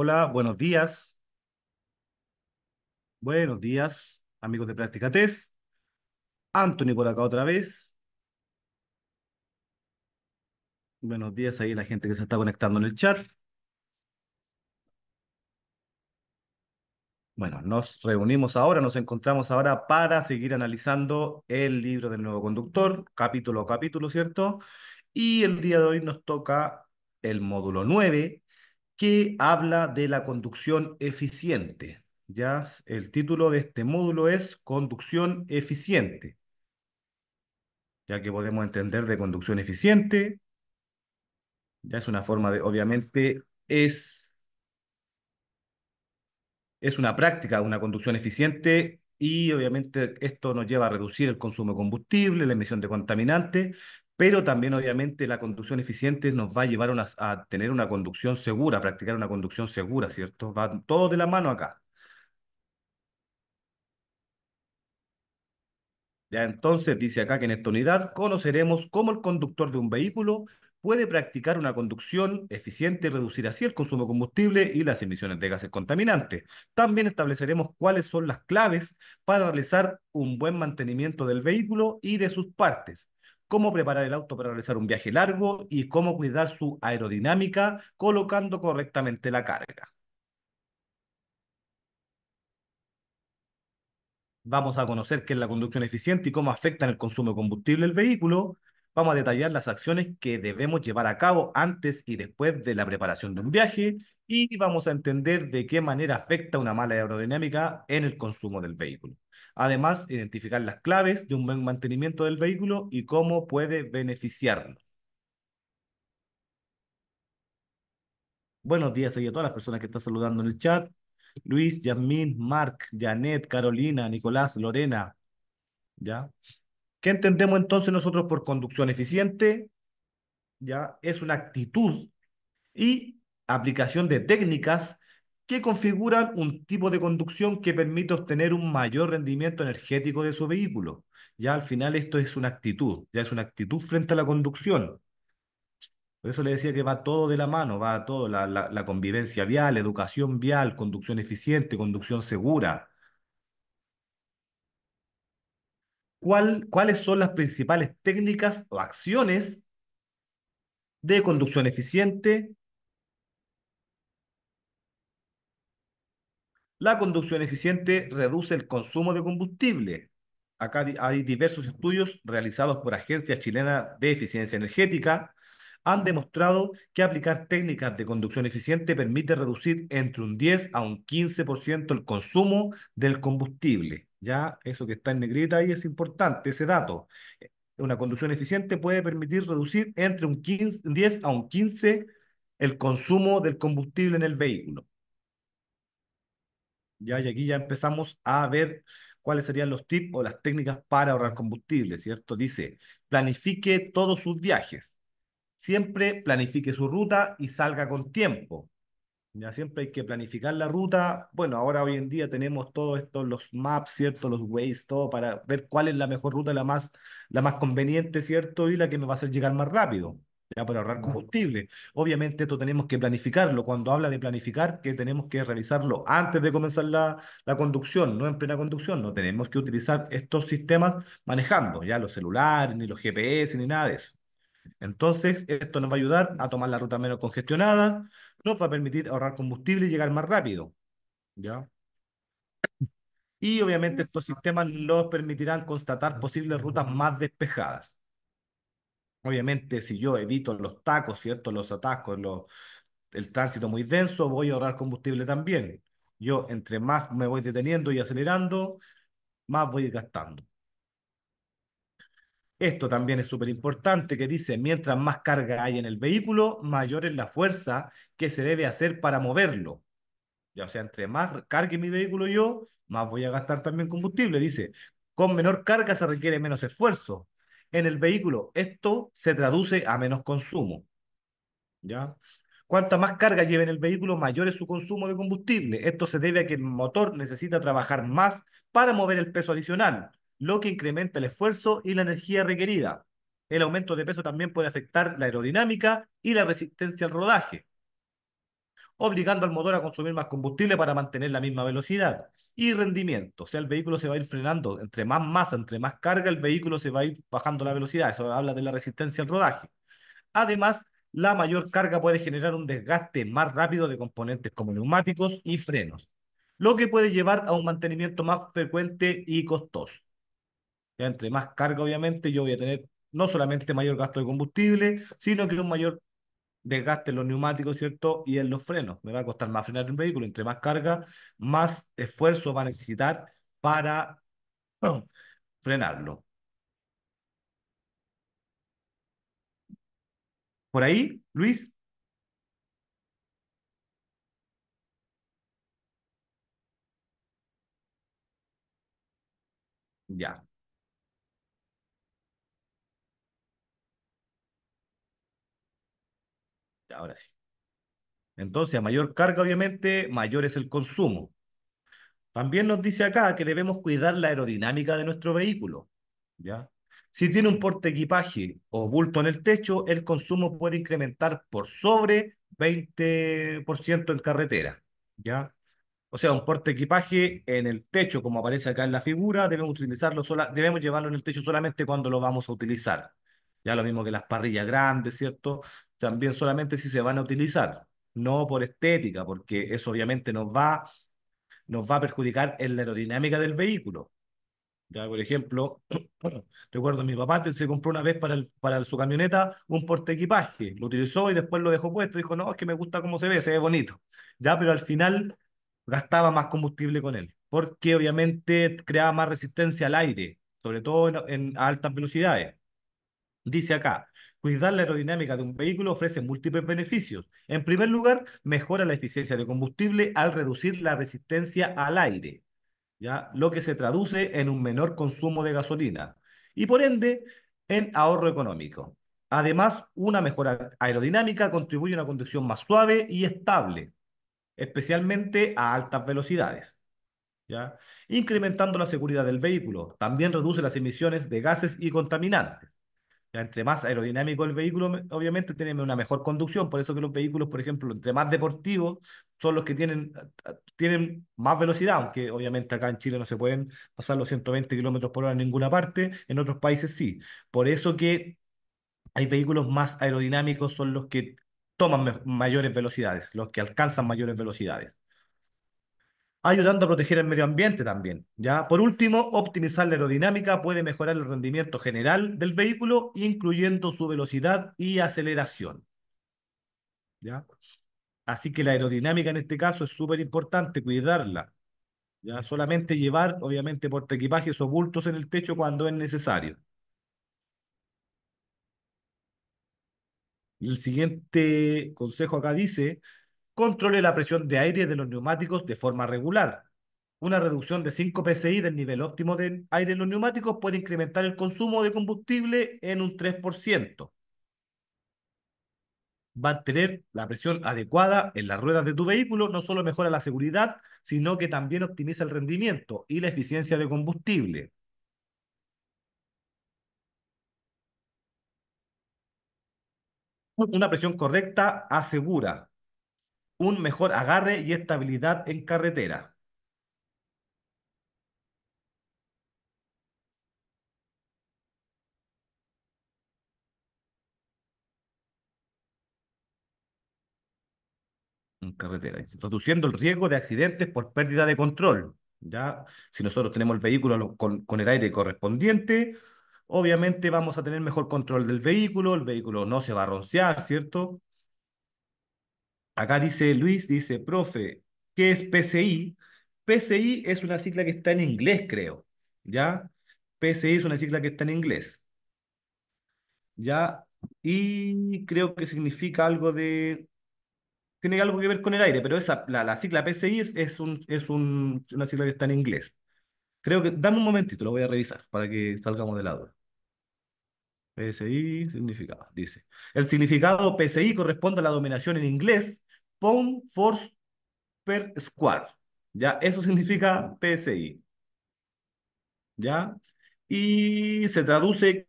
Hola, buenos días. Buenos días, amigos de Práctica Test. Anthony por acá otra vez. Buenos días ahí la gente que se está conectando en el chat. Bueno, nos reunimos ahora, nos encontramos ahora para seguir analizando el libro del nuevo conductor, capítulo a capítulo, ¿cierto? Y el día de hoy nos toca el módulo 9, que habla de la conducción eficiente. ¿ya? El título de este módulo es Conducción eficiente, ya que podemos entender de conducción eficiente. Ya es una forma de, obviamente, es, es una práctica, una conducción eficiente y obviamente esto nos lleva a reducir el consumo de combustible, la emisión de contaminantes, pero también obviamente la conducción eficiente nos va a llevar a tener una conducción segura, practicar una conducción segura, ¿cierto? Va todo de la mano acá. Ya entonces dice acá que en esta unidad conoceremos cómo el conductor de un vehículo puede practicar una conducción eficiente y reducir así el consumo de combustible y las emisiones de gases contaminantes. También estableceremos cuáles son las claves para realizar un buen mantenimiento del vehículo y de sus partes cómo preparar el auto para realizar un viaje largo y cómo cuidar su aerodinámica colocando correctamente la carga. Vamos a conocer qué es la conducción eficiente y cómo afecta en el consumo de combustible del vehículo. Vamos a detallar las acciones que debemos llevar a cabo antes y después de la preparación de un viaje y vamos a entender de qué manera afecta una mala aerodinámica en el consumo del vehículo. Además, identificar las claves de un buen mantenimiento del vehículo y cómo puede beneficiarnos. Buenos días a todas las personas que están saludando en el chat. Luis, Yasmín, Mark, Janet, Carolina, Nicolás, Lorena. ¿Ya? ¿Qué entendemos entonces nosotros por conducción eficiente? ¿Ya? Es una actitud y aplicación de técnicas que configuran un tipo de conducción que permite obtener un mayor rendimiento energético de su vehículo. Ya al final esto es una actitud, ya es una actitud frente a la conducción. Por eso le decía que va todo de la mano, va todo, la, la, convivencia vial, educación vial, conducción eficiente, conducción segura. ¿Cuál, ¿Cuáles son las principales técnicas o acciones de conducción eficiente La conducción eficiente reduce el consumo de combustible. Acá hay diversos estudios realizados por agencias chilenas de eficiencia energética. Han demostrado que aplicar técnicas de conducción eficiente permite reducir entre un 10 a un 15% el consumo del combustible. Ya, eso que está en negrita ahí es importante, ese dato. Una conducción eficiente puede permitir reducir entre un 10 a un 15% el consumo del combustible en el vehículo. ¿ya? Y aquí ya empezamos a ver cuáles serían los tips o las técnicas para ahorrar combustible, ¿cierto? Dice, planifique todos sus viajes. Siempre planifique su ruta y salga con tiempo. Ya siempre hay que planificar la ruta. Bueno, ahora hoy en día tenemos todos estos, los maps, ¿cierto? Los ways, todo para ver cuál es la mejor ruta, la más, la más conveniente, ¿cierto? Y la que me va a hacer llegar más rápido ya para ahorrar combustible. Obviamente esto tenemos que planificarlo. Cuando habla de planificar, que tenemos que realizarlo antes de comenzar la, conducción, no en plena conducción. No tenemos que utilizar estos sistemas manejando, ya los celulares, ni los GPS, ni nada de eso. Entonces, esto nos va a ayudar a tomar la ruta menos congestionada, nos va a permitir ahorrar combustible y llegar más rápido. ¿Ya? Y obviamente estos sistemas nos permitirán constatar posibles rutas más despejadas. Obviamente, si yo evito los tacos, ¿cierto? Los atascos, los, el tránsito muy denso, voy a ahorrar combustible también. Yo, entre más me voy deteniendo y acelerando, más voy gastando. Esto también es súper importante que dice, mientras más carga hay en el vehículo, mayor es la fuerza que se debe hacer para moverlo. Ya, sea, entre más cargue mi vehículo yo, más voy a gastar también combustible. Dice, con menor carga se requiere menos esfuerzo en el vehículo. Esto se traduce a menos consumo. ¿Ya? Cuanta más carga lleve en el vehículo, mayor es su consumo de combustible. Esto se debe a que el motor necesita trabajar más para mover el peso adicional, lo que incrementa el esfuerzo y la energía requerida. El aumento de peso también puede afectar la aerodinámica y la resistencia al rodaje obligando al motor a consumir más combustible para mantener la misma velocidad y rendimiento. O sea, el vehículo se va a ir frenando. Entre más masa, entre más carga, el vehículo se va a ir bajando la velocidad. Eso habla de la resistencia al rodaje. Además, la mayor carga puede generar un desgaste más rápido de componentes como neumáticos y frenos, lo que puede llevar a un mantenimiento más frecuente y costoso. entre más carga, obviamente, yo voy a tener no solamente mayor gasto de combustible, sino que un mayor desgaste en los neumáticos, ¿cierto? Y en los frenos. Me va a costar más frenar el vehículo. Entre más carga, más esfuerzo va a necesitar para frenarlo. ¿Por ahí, Luis? Ya. ahora sí. Entonces, a mayor carga, obviamente, mayor es el consumo. También nos dice acá que debemos cuidar la aerodinámica de nuestro vehículo. ¿ya? Si tiene un porte equipaje o bulto en el techo, el consumo puede incrementar por sobre 20% en carretera. ¿ya? O sea, un porte equipaje en el techo, como aparece acá en la figura, debemos, utilizarlo sola debemos llevarlo en el techo solamente cuando lo vamos a utilizar. Ya lo mismo que las parrillas grandes, ¿cierto? también solamente si se van a utilizar, no por estética, porque eso obviamente nos va, nos va a perjudicar en la aerodinámica del vehículo. Ya, por ejemplo, recuerdo a mi papá se compró una vez para, para su camioneta un porte equipaje, lo utilizó y después lo dejó puesto, dijo, no, es que me gusta cómo se ve, se ve bonito. Ya, pero al final gastaba más combustible con él, porque obviamente creaba más resistencia al aire, sobre todo en, altas velocidades. Dice acá, Cuidar la aerodinámica de un vehículo ofrece múltiples beneficios. En primer lugar, mejora la eficiencia de combustible al reducir la resistencia al aire, ¿ya? lo que se traduce en un menor consumo de gasolina y por ende en ahorro económico. Además, una mejora aerodinámica contribuye a una conducción más suave y estable, especialmente a altas velocidades. ¿ya? Incrementando la seguridad del vehículo, también reduce las emisiones de gases y contaminantes entre más aerodinámico el vehículo, obviamente tiene una mejor conducción, por eso que los vehículos, por ejemplo, entre más deportivos, son los que tienen, tienen más velocidad, aunque obviamente acá en Chile no se pueden pasar los 120 kilómetros por hora en ninguna parte, en otros países sí. Por eso que hay vehículos más aerodinámicos, son los que toman mayores velocidades, los que alcanzan mayores velocidades ayudando a proteger el medio ambiente también. ¿ya? Por último, optimizar la aerodinámica puede mejorar el rendimiento general del vehículo, incluyendo su velocidad y aceleración. ¿ya? Así que la aerodinámica en este caso es súper importante, cuidarla. ¿ya? Solamente llevar, obviamente, o ocultos en el techo cuando es necesario. El siguiente consejo acá dice, controle la presión de aire de los neumáticos de forma regular. Una reducción de 5 psi del nivel óptimo de aire en los neumáticos puede incrementar el consumo de combustible en un 3%. Mantener la presión adecuada en las ruedas de tu vehículo no solo mejora la seguridad, sino que también optimiza el rendimiento y la eficiencia de combustible. Una presión correcta asegura un mejor agarre y estabilidad en carretera. En carretera, reduciendo el riesgo de accidentes por pérdida de control. ¿ya? Si nosotros tenemos el vehículo con, con el aire correspondiente, obviamente vamos a tener mejor control del vehículo, el vehículo no se va a roncear, ¿cierto? Acá dice Luis, dice, profe, ¿qué es PCI? PCI es una sigla que está en inglés, creo. ¿Ya? PCI es una sigla que está en inglés. ¿Ya? Y creo que significa algo de... Tiene algo que ver con el aire, pero esa, la, la sigla PCI es, es, un, es un, una sigla que está en inglés. Creo que... Dame un momentito, lo voy a revisar para que salgamos de lado. PCI significa, dice. El significado PCI corresponde a la dominación en inglés pound force per square. ¿Ya? Eso significa PSI. ¿Ya? Y se traduce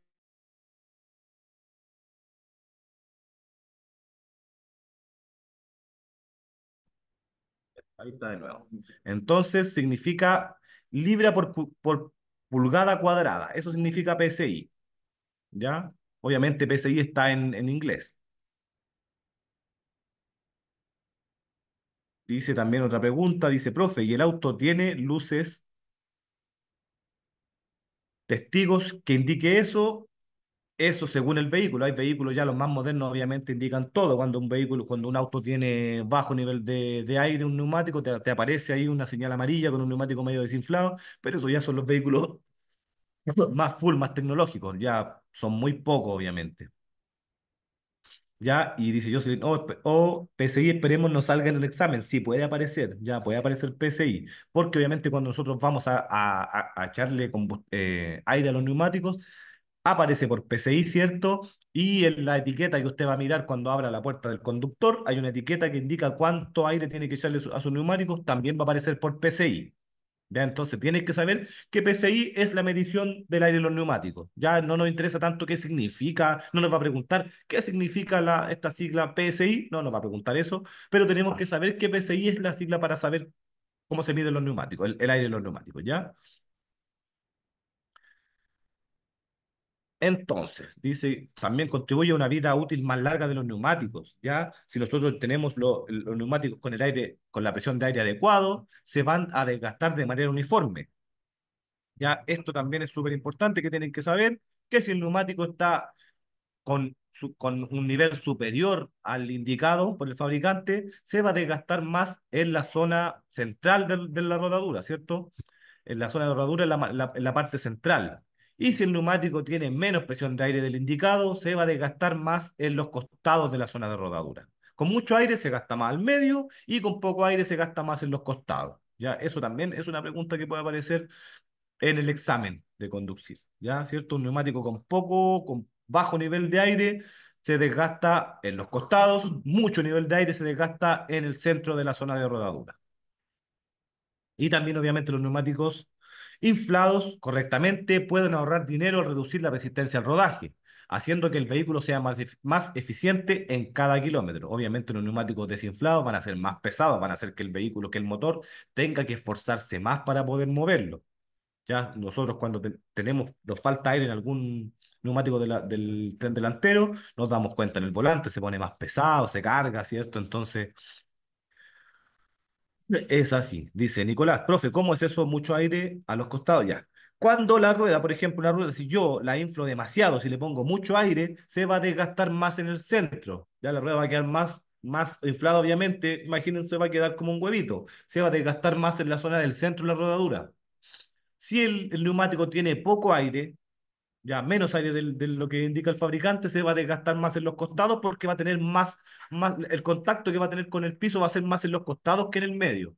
Ahí está de nuevo. Entonces significa libra por, pulgada cuadrada. Eso significa PSI. ¿Ya? Obviamente PSI está en, en inglés. Dice también otra pregunta, dice, profe, ¿y el auto tiene luces, testigos que indique eso? Eso según el vehículo. Hay vehículos ya los más modernos obviamente indican todo. Cuando un vehículo, cuando un auto tiene bajo nivel de, aire, un neumático, te, te, aparece ahí una señal amarilla con un neumático medio desinflado, pero eso ya son los vehículos más full, más tecnológicos. Ya son muy pocos obviamente. ¿ya? Y dice yo, o, PCI esperemos no salga en el examen, sí puede aparecer, ya puede aparecer PCI, porque obviamente cuando nosotros vamos a, echarle eh, aire a los neumáticos, aparece por PCI, ¿cierto? Y en la etiqueta que usted va a mirar cuando abra la puerta del conductor, hay una etiqueta que indica cuánto aire tiene que echarle a sus neumáticos, también va a aparecer por PCI. Entonces tienes que saber que PCI es la medición del aire en los neumáticos. Ya no nos interesa tanto qué significa, no nos va a preguntar qué significa la, esta sigla PSI, no nos va a preguntar eso, pero tenemos que ah. saber qué PSI es la sigla para saber cómo se mide los neumáticos, el, aire en los neumáticos, ¿ya? Entonces, dice, también contribuye a una vida útil más larga de los neumáticos, ¿ya? Si nosotros tenemos los neumáticos con el aire, con la presión de aire adecuado, se van a desgastar de manera uniforme. Ya, esto también es súper importante que tienen que saber que si el neumático está con, un nivel superior al indicado por el fabricante, se va a desgastar más en la zona central de, la rodadura, ¿cierto? En la zona de rodadura, la, en la parte central y si el neumático tiene menos presión de aire del indicado, se va a desgastar más en los costados de la zona de rodadura. Con mucho aire se gasta más al medio y con poco aire se gasta más en los costados. ¿ya? Eso también es una pregunta que puede aparecer en el examen de conducir. ¿ya? ¿Cierto? Un neumático con poco, con bajo nivel de aire se desgasta en los costados, mucho nivel de aire se desgasta en el centro de la zona de rodadura. Y también obviamente los neumáticos inflados correctamente pueden ahorrar dinero al reducir la resistencia al rodaje, haciendo que el vehículo sea más, más eficiente en cada kilómetro. Obviamente los neumáticos desinflados van a ser más pesados, van a hacer que el vehículo, que el motor tenga que esforzarse más para poder moverlo. Ya nosotros cuando tenemos, nos falta aire en algún neumático del tren delantero, nos damos cuenta en el volante, se pone más pesado, se carga, ¿cierto? Entonces es así, dice Nicolás, profe, ¿cómo es eso? Mucho aire a los costados, ya. Cuando la rueda, por ejemplo, una rueda, si yo la inflo demasiado, si le pongo mucho aire, se va a desgastar más en el centro. Ya la rueda va a quedar más, más inflada, obviamente. Imagínense, va a quedar como un huevito. Se va a desgastar más en la zona del centro de la rodadura. Si el neumático tiene poco aire, ya menos aire de, lo que indica el fabricante, se va a desgastar más en los costados porque va a tener más, el contacto que va a tener con el piso va a ser más en los costados que en el medio.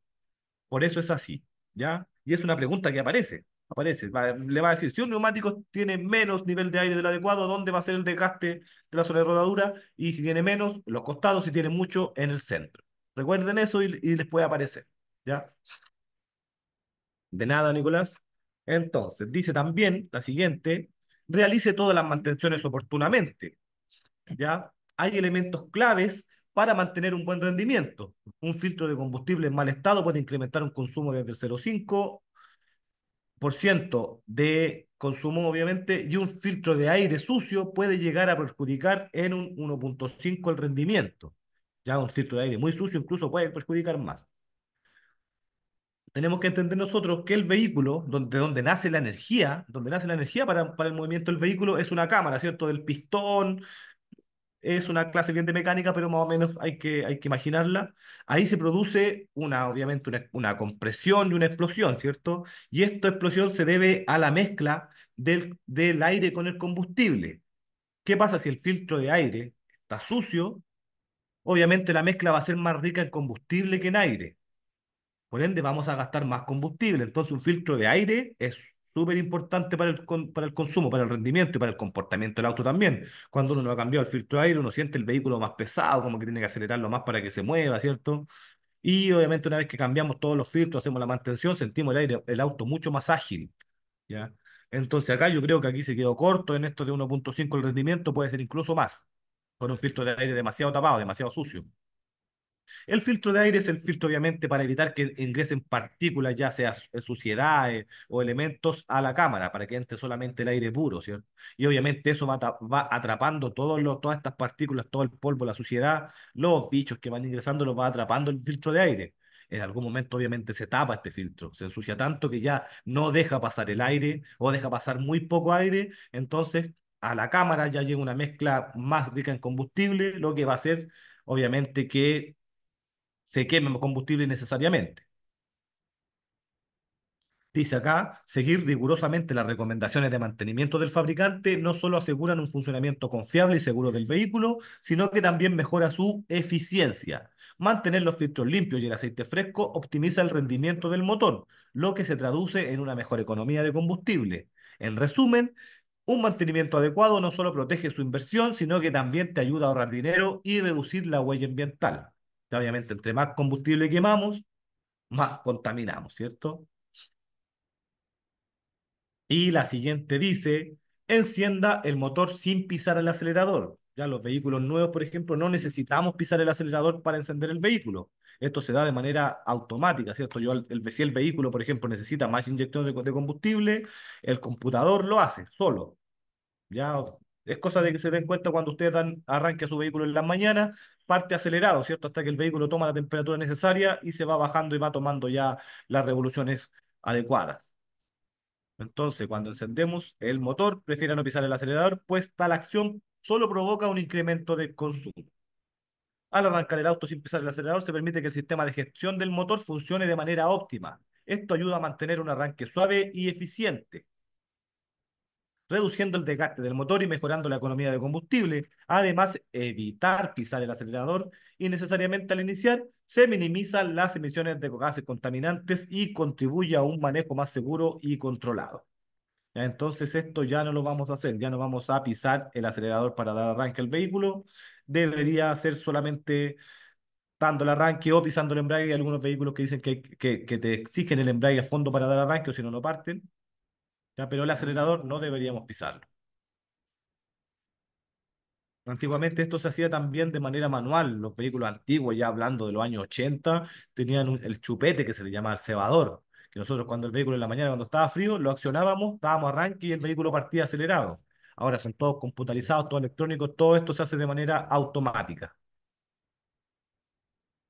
Por eso es así, ¿ya? Y es una pregunta que aparece, aparece. le va a decir, si un neumático tiene menos nivel de aire del adecuado, ¿dónde va a ser el desgaste de la zona de rodadura? Y si tiene menos, los costados, si tiene mucho, en el centro. Recuerden eso y, y les puede aparecer, ¿ya? De nada, Nicolás. Entonces, dice también la siguiente, realice todas las mantenciones oportunamente. ¿Ya? Hay elementos claves para mantener un buen rendimiento. Un filtro de combustible en mal estado puede incrementar un consumo de el 0,5% de consumo, obviamente, y un filtro de aire sucio puede llegar a perjudicar en un 1,5% el rendimiento. Ya un filtro de aire muy sucio incluso puede perjudicar más tenemos que entender nosotros que el vehículo, donde, donde nace la energía, donde nace la energía para, el movimiento del vehículo, es una cámara, ¿cierto? Del pistón, es una clase bien de mecánica, pero más o menos hay que, imaginarla. Ahí se produce una, obviamente, una, compresión y una explosión, ¿cierto? Y esta explosión se debe a la mezcla del, del aire con el combustible. ¿Qué pasa si el filtro de aire está sucio? Obviamente la mezcla va a ser más rica en combustible que en aire. Por ende, vamos a gastar más combustible. Entonces, un filtro de aire es súper importante para el, para el consumo, para el rendimiento y para el comportamiento del auto también. Cuando uno no ha cambiado el filtro de aire, uno siente el vehículo más pesado, como que tiene que acelerarlo más para que se mueva, ¿cierto? Y obviamente una vez que cambiamos todos los filtros, hacemos la mantención, sentimos el aire, el auto mucho más ágil, ¿ya? Entonces acá yo creo que aquí se quedó corto en esto de 1.5 el rendimiento puede ser incluso más, con un filtro de aire demasiado tapado, demasiado sucio. El filtro de aire es el filtro, obviamente, para evitar que ingresen partículas, ya sea eh, suciedades o elementos a la cámara, para que entre solamente el aire puro, ¿cierto? Y obviamente eso va, atrapando todos los, todas estas partículas, todo el polvo, la suciedad, los bichos que van ingresando, los va atrapando el filtro de aire en algún momento obviamente se tapa este filtro, se ensucia tanto que ya no deja pasar el aire o deja pasar muy poco aire, entonces a la cámara ya llega una mezcla más rica en combustible, lo que va a hacer obviamente que se queme combustible necesariamente. Dice acá, seguir rigurosamente las recomendaciones de mantenimiento del fabricante no solo aseguran un funcionamiento confiable y seguro del vehículo, sino que también mejora su eficiencia. Mantener los filtros limpios y el aceite fresco optimiza el rendimiento del motor, lo que se traduce en una mejor economía de combustible. En resumen, un mantenimiento adecuado no solo protege su inversión, sino que también te ayuda a ahorrar dinero y reducir la huella ambiental obviamente, entre más combustible quemamos, más contaminamos, ¿cierto? Y la siguiente dice, encienda el motor sin pisar el acelerador. Ya los vehículos nuevos, por ejemplo, no necesitamos pisar el acelerador para encender el vehículo. Esto se da de manera automática, ¿cierto? Yo, el, si el vehículo, por ejemplo, necesita más inyección de, combustible, el computador lo hace solo. Ya es cosa de que se den cuenta cuando ustedes dan arranque su vehículo en la mañana parte acelerado, ¿cierto? Hasta que el vehículo toma la temperatura necesaria y se va bajando y va tomando ya las revoluciones adecuadas. Entonces, cuando encendemos el motor, prefiera no pisar el acelerador, pues tal acción solo provoca un incremento de consumo. Al arrancar el auto sin pisar el acelerador, se permite que el sistema de gestión del motor funcione de manera óptima. Esto ayuda a mantener un arranque suave y eficiente reduciendo el desgaste del motor y mejorando la economía de combustible. Además, evitar pisar el acelerador y necesariamente al iniciar se minimizan las emisiones de gases contaminantes y contribuye a un manejo más seguro y controlado. Entonces esto ya no lo vamos a hacer, ya no vamos a pisar el acelerador para dar arranque al vehículo. Debería ser solamente dando el arranque o pisando el embrague. Hay algunos vehículos que dicen que, que, que te exigen el embrague a fondo para dar arranque o si no, no parten. Pero el acelerador no deberíamos pisarlo. Antiguamente esto se hacía también de manera manual. Los vehículos antiguos, ya hablando de los años 80, tenían el chupete que se le llama el cebador. Que nosotros cuando el vehículo en la mañana, cuando estaba frío, lo accionábamos, dábamos arranque y el vehículo partía acelerado. Ahora son todos computarizados, todos electrónicos, todo esto se hace de manera automática.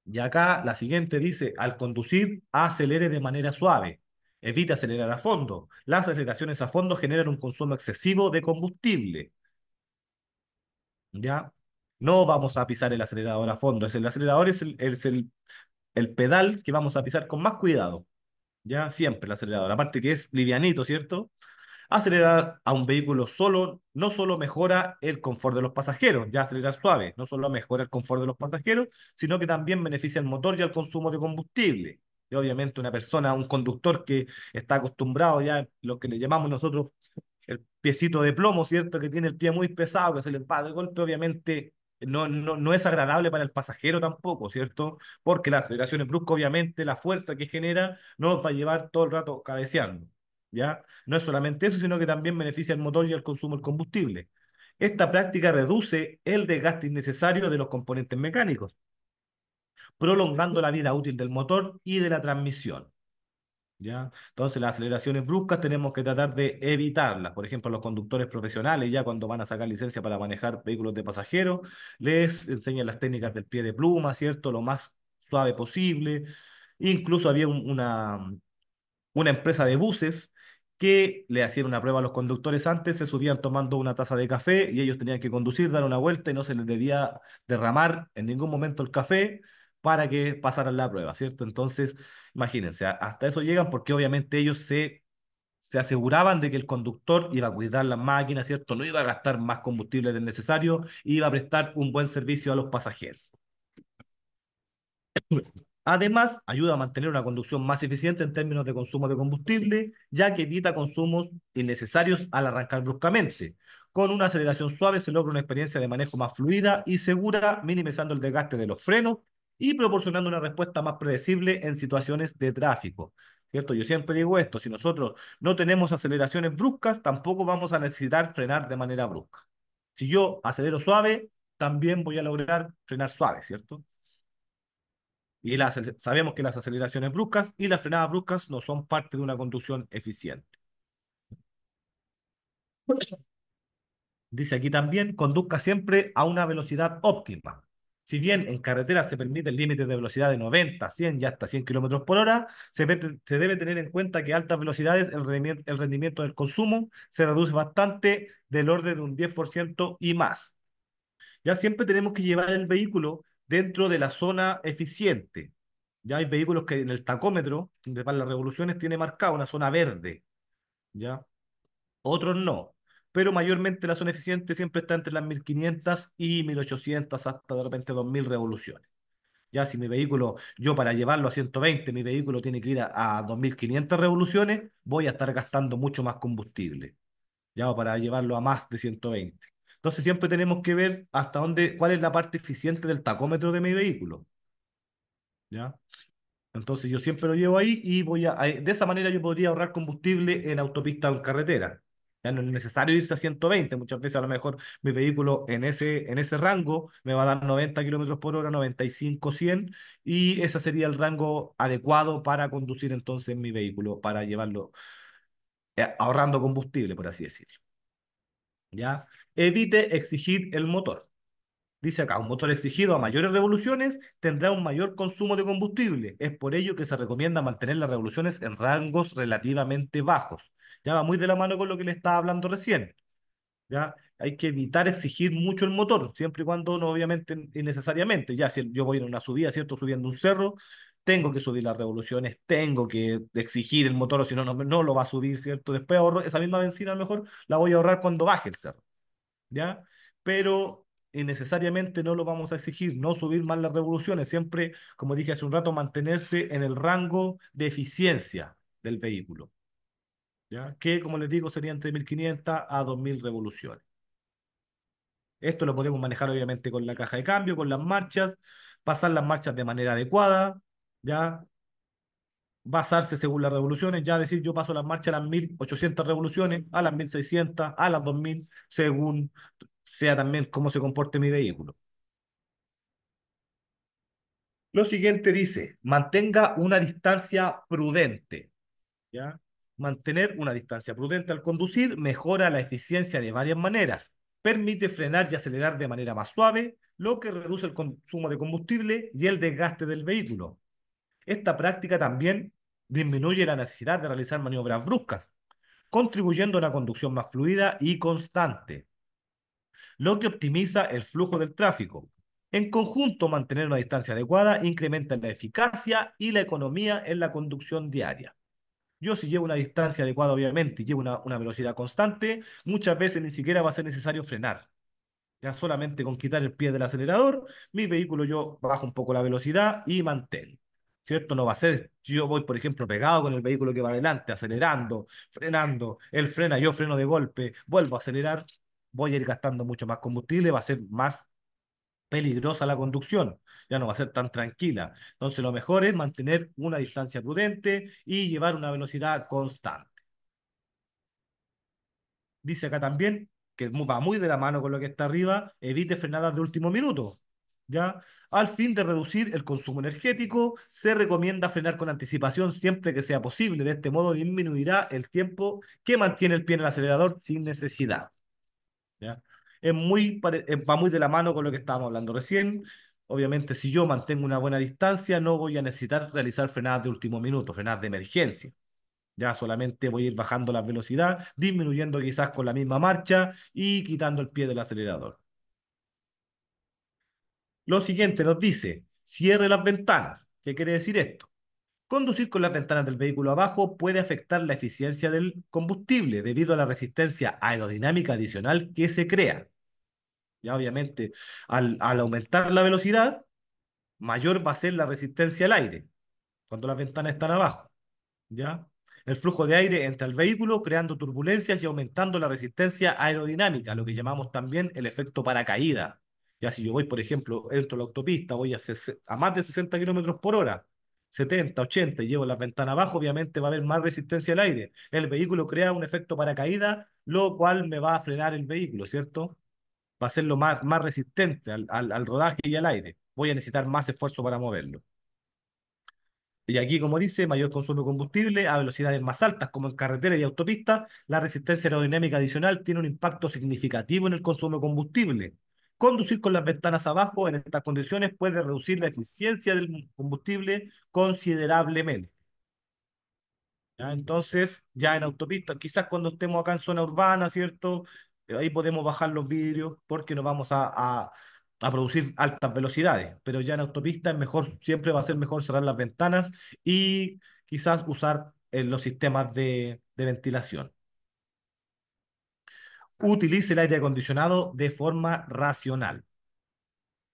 Y acá la siguiente dice, al conducir, acelere de manera suave evita acelerar a fondo. Las aceleraciones a fondo generan un consumo excesivo de combustible. ¿Ya? No vamos a pisar el acelerador a fondo. Es el acelerador es el, pedal que vamos a pisar con más cuidado. ¿Ya? Siempre el acelerador. Aparte que es livianito, ¿cierto? Acelerar a un vehículo solo no solo mejora el confort de los pasajeros, ya acelerar suave, no solo mejora el confort de los pasajeros, sino que también beneficia al motor y al consumo de combustible y obviamente una persona, un conductor que está acostumbrado ya, a lo que le llamamos nosotros el piecito de plomo, ¿cierto? Que tiene el pie muy pesado, que se el va de golpe, obviamente no, no, es agradable para el pasajero tampoco, ¿cierto? Porque la aceleración en brusco, obviamente, la fuerza que genera nos va a llevar todo el rato cabeceando, ¿ya? No es solamente eso, sino que también beneficia al motor y al consumo del combustible. Esta práctica reduce el desgaste innecesario de los componentes mecánicos, prolongando la vida útil del motor y de la transmisión. ¿Ya? Entonces las aceleraciones bruscas tenemos que tratar de evitarlas. Por ejemplo, los conductores profesionales ya cuando van a sacar licencia para manejar vehículos de pasajeros, les enseñan las técnicas del pie de pluma, ¿cierto? Lo más suave posible. Incluso había una, una empresa de buses que le hacían una prueba a los conductores antes, se subían tomando una taza de café y ellos tenían que conducir, dar una vuelta y no se les debía derramar en ningún momento el café para que pasaran la prueba, ¿cierto? Entonces, imagínense, hasta eso llegan porque obviamente ellos se, se aseguraban de que el conductor iba a cuidar la máquina, ¿cierto? No iba a gastar más combustible del necesario, iba a prestar un buen servicio a los pasajeros. Además, ayuda a mantener una conducción más eficiente en términos de consumo de combustible, ya que evita consumos innecesarios al arrancar bruscamente. Con una aceleración suave se logra una experiencia de manejo más fluida y segura, minimizando el desgaste de los frenos y proporcionando una respuesta más predecible en situaciones de tráfico. ¿Cierto? Yo siempre digo esto, si nosotros no tenemos aceleraciones bruscas, tampoco vamos a necesitar frenar de manera brusca. Si yo acelero suave, también voy a lograr frenar suave, ¿cierto? Y sabemos que las aceleraciones bruscas y las frenadas bruscas no son parte de una conducción eficiente. Dice aquí también, conduzca siempre a una velocidad óptima. Si bien en carretera se permite el límite de velocidad de 90, 100 y hasta 100 kilómetros por hora, se, debe tener en cuenta que a altas velocidades el rendimiento, el rendimiento del consumo se reduce bastante del orden de un 10% y más. Ya siempre tenemos que llevar el vehículo dentro de la zona eficiente. Ya hay vehículos que en el tacómetro, de las revoluciones, tiene marcada una zona verde. ¿ya? Otros no pero mayormente la zona eficiente siempre está entre las 1500 y 1800 hasta de repente 2000 revoluciones. Ya si mi vehículo, yo para llevarlo a 120, mi vehículo tiene que ir a, 2500 revoluciones, voy a estar gastando mucho más combustible. Ya o para llevarlo a más de 120. Entonces siempre tenemos que ver hasta dónde, cuál es la parte eficiente del tacómetro de mi vehículo. ¿Ya? Entonces yo siempre lo llevo ahí y voy a, de esa manera yo podría ahorrar combustible en autopista o en carretera no es necesario irse a 120, muchas veces a lo mejor mi vehículo en ese, en ese rango me va a dar 90 kilómetros por hora, 95, 100, y ese sería el rango adecuado para conducir entonces mi vehículo, para llevarlo eh, ahorrando combustible, por así decirlo. ¿Ya? Evite exigir el motor. Dice acá, un motor exigido a mayores revoluciones tendrá un mayor consumo de combustible. Es por ello que se recomienda mantener las revoluciones en rangos relativamente bajos. Ya va muy de la mano con lo que le estaba hablando recién. ¿Ya? Hay que evitar exigir mucho el motor, siempre y cuando no, obviamente, innecesariamente. Ya, si yo voy en una subida, ¿cierto? Subiendo un cerro, tengo que subir las revoluciones, tengo que exigir el motor, o si no, no, lo va a subir, ¿cierto? Después ahorro esa misma benzina, a lo mejor la voy a ahorrar cuando baje el cerro, ¿ya? Pero innecesariamente no lo vamos a exigir, no subir más las revoluciones, siempre, como dije hace un rato, mantenerse en el rango de eficiencia del vehículo que como les digo sería entre 1500 a 2000 revoluciones. Esto lo podemos manejar obviamente con la caja de cambio, con las marchas, pasar las marchas de manera adecuada, ¿ya? basarse según las revoluciones, ya decir yo paso las marchas a las 1800 revoluciones, a las 1600, a las 2000, según sea también cómo se comporte mi vehículo. Lo siguiente dice, mantenga una distancia prudente. ¿Ya? Mantener una distancia prudente al conducir mejora la eficiencia de varias maneras. Permite frenar y acelerar de manera más suave, lo que reduce el consumo de combustible y el desgaste del vehículo. Esta práctica también disminuye la necesidad de realizar maniobras bruscas, contribuyendo a una conducción más fluida y constante, lo que optimiza el flujo del tráfico. En conjunto, mantener una distancia adecuada incrementa la eficacia y la economía en la conducción diaria. Yo si llevo una distancia adecuada, obviamente, y llevo una, velocidad constante, muchas veces ni siquiera va a ser necesario frenar. Ya solamente con quitar el pie del acelerador, mi vehículo yo bajo un poco la velocidad y mantengo. ¿Cierto? No va a ser, yo voy, por ejemplo, pegado con el vehículo que va adelante, acelerando, frenando, él frena, yo freno de golpe, vuelvo a acelerar, voy a ir gastando mucho más combustible, va a ser más peligrosa la conducción, ya no va a ser tan tranquila. Entonces lo mejor es mantener una distancia prudente y llevar una velocidad constante. Dice acá también que va muy de la mano con lo que está arriba, evite frenadas de último minuto. ¿Ya? Al fin de reducir el consumo energético, se recomienda frenar con anticipación siempre que sea posible. De este modo disminuirá el tiempo que mantiene el pie en el acelerador sin necesidad. ¿Ya? muy, eh, va muy de la mano con lo que estábamos hablando recién. Obviamente, si yo mantengo una buena distancia, no voy a necesitar realizar frenadas de último minuto, frenadas de emergencia. Ya solamente voy a ir bajando la velocidad, disminuyendo quizás con la misma marcha y quitando el pie del acelerador. Lo siguiente nos dice, cierre las ventanas. ¿Qué quiere decir esto? Conducir con las ventanas del vehículo abajo puede afectar la eficiencia del combustible debido a la resistencia aerodinámica adicional que se crea. Ya obviamente, al, aumentar la velocidad, mayor va a ser la resistencia al aire cuando las ventanas están abajo. ¿Ya? el flujo de aire entra al vehículo, creando turbulencias y aumentando la resistencia aerodinámica, lo que llamamos también el efecto paracaída. Ya si yo voy, por ejemplo, entro a la autopista, voy a, a más de 60 kilómetros por hora, 70, 80 y llevo las ventanas abajo, obviamente va a haber más resistencia al aire. El vehículo crea un efecto paracaídas, lo cual me va a frenar el vehículo, ¿cierto? Va a hacerlo más, más resistente al, al rodaje y al aire. Voy a necesitar más esfuerzo para moverlo. Y aquí, como dice, mayor consumo de combustible a velocidades más altas, como en carreteras y autopistas, la resistencia aerodinámica adicional tiene un impacto significativo en el consumo de combustible. Conducir con las ventanas abajo en estas condiciones puede reducir la eficiencia del combustible considerablemente. Entonces, ya en autopista, quizás cuando estemos acá en zona urbana, ¿cierto? Eh, ahí podemos bajar los vidrios porque no vamos a, producir altas velocidades, pero ya en autopista es mejor, siempre va a ser mejor cerrar las ventanas y quizás usar eh, los sistemas de ventilación utilice el aire acondicionado de forma racional.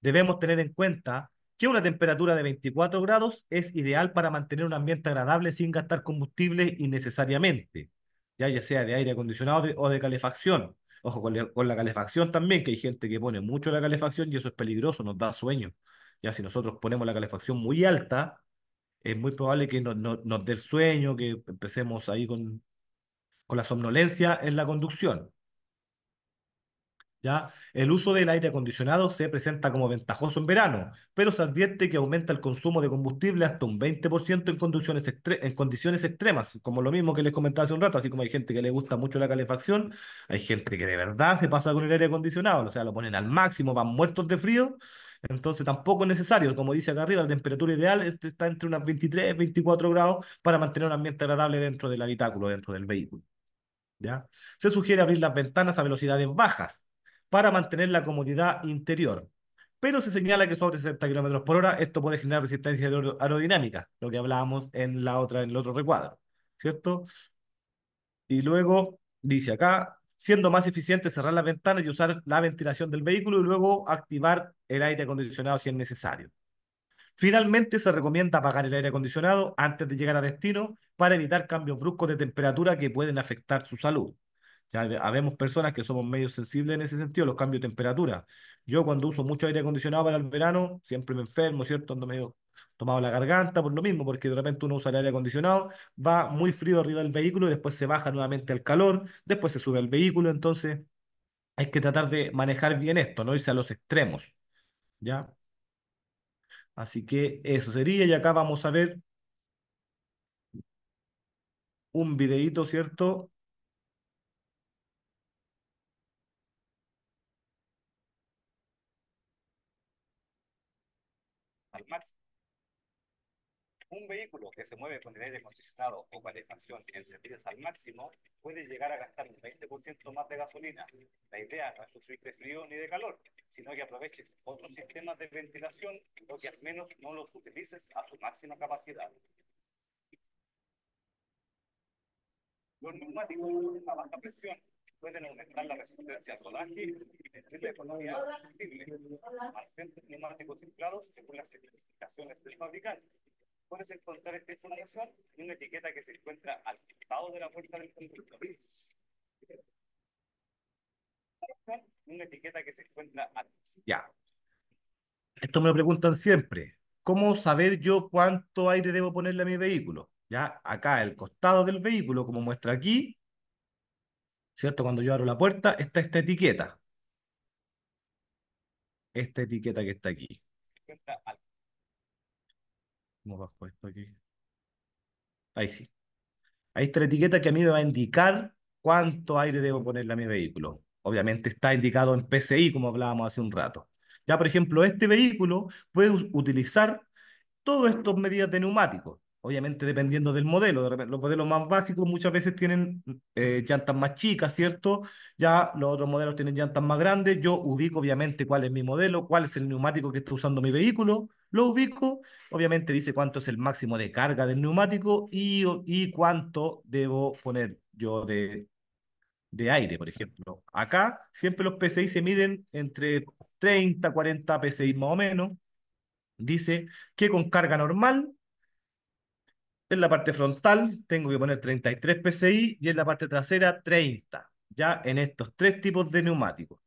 Debemos tener en cuenta que una temperatura de 24 grados es ideal para mantener un ambiente agradable sin gastar combustible innecesariamente, ya, ya sea de aire acondicionado o de calefacción. Ojo con, la calefacción también, que hay gente que pone mucho la calefacción y eso es peligroso, nos da sueño. Ya si nosotros ponemos la calefacción muy alta, es muy probable que nos dé el sueño, que empecemos ahí con, con la somnolencia en la conducción. El uso del aire acondicionado se presenta como ventajoso en verano, pero se advierte que aumenta el consumo de combustible hasta un 20% en condiciones, en condiciones extremas, como lo mismo que les comentaba hace un rato, así como hay gente que le gusta mucho la calefacción, hay gente que de verdad se pasa con el aire acondicionado, o sea, lo ponen al máximo, van muertos de frío, entonces tampoco es necesario, como dice acá arriba, la temperatura ideal está entre unas 23, 24 grados para mantener un ambiente agradable dentro del habitáculo, dentro del vehículo. ¿Ya? Se sugiere abrir las ventanas a velocidades bajas, para mantener la comodidad interior. Pero se señala que sobre 60 kilómetros por hora esto puede generar resistencia aerodinámica, lo que hablábamos en, la otra, en el otro recuadro, ¿cierto? Y luego dice acá, siendo más eficiente cerrar las ventanas y usar la ventilación del vehículo y luego activar el aire acondicionado si es necesario. Finalmente, se recomienda apagar el aire acondicionado antes de llegar a destino para evitar cambios bruscos de temperatura que pueden afectar su salud. Ya habemos personas que somos medio sensibles en ese sentido, los cambios de temperatura. Yo cuando uso mucho aire acondicionado para el verano, siempre me enfermo, ¿cierto? Ando medio tomado la garganta por lo mismo, porque de repente uno usa el aire acondicionado, va muy frío arriba del vehículo, después se baja nuevamente al calor, después se sube al vehículo, entonces hay que tratar de manejar bien esto, no irse a los extremos, ¿ya? Así que eso sería, y acá vamos a ver un videíto, ¿cierto? máximo. Un vehículo que se mueve con el aire acondicionado o calefacción encendidas al máximo puede llegar a gastar un 20% más de gasolina. La idea no es sufrir de frío ni de calor, sino que aproveches otros sistemas de ventilación o que al menos no los utilices a su máxima capacidad. Los neumáticos a baja presión pueden aumentar la resistencia al rodaje y tener la economía combustible. Agentes neumáticos inflados según las especificaciones del fabricante. Puedes encontrar esta información en una etiqueta que se encuentra al lado de la puerta del conductor. Una etiqueta que se encuentra al... Ya. Esto me lo preguntan siempre. ¿Cómo saber yo cuánto aire debo ponerle a mi vehículo? Ya, acá, el costado del vehículo, como muestra aquí, ¿cierto? Cuando yo abro la puerta, está esta etiqueta. Esta etiqueta que está aquí. ¿Cómo bajo esto aquí? Ahí sí. Ahí está la etiqueta que a mí me va a indicar cuánto aire debo ponerle a mi vehículo. Obviamente está indicado en PCI, como hablábamos hace un rato. Ya, por ejemplo, este vehículo puede utilizar todos estos medidas de neumáticos obviamente dependiendo del modelo. Los modelos más básicos muchas veces tienen eh, llantas más chicas, ¿cierto? Ya los otros modelos tienen llantas más grandes. Yo ubico obviamente cuál es mi modelo, cuál es el neumático que está usando mi vehículo. Lo ubico, obviamente dice cuánto es el máximo de carga del neumático y, y cuánto debo poner yo de, de aire, por ejemplo. Acá siempre los PCI se miden entre 30, 40 PCI más o menos. Dice que con carga normal en la parte frontal tengo que poner 33 PCI y en la parte trasera 30, ya en estos tres tipos de neumáticos.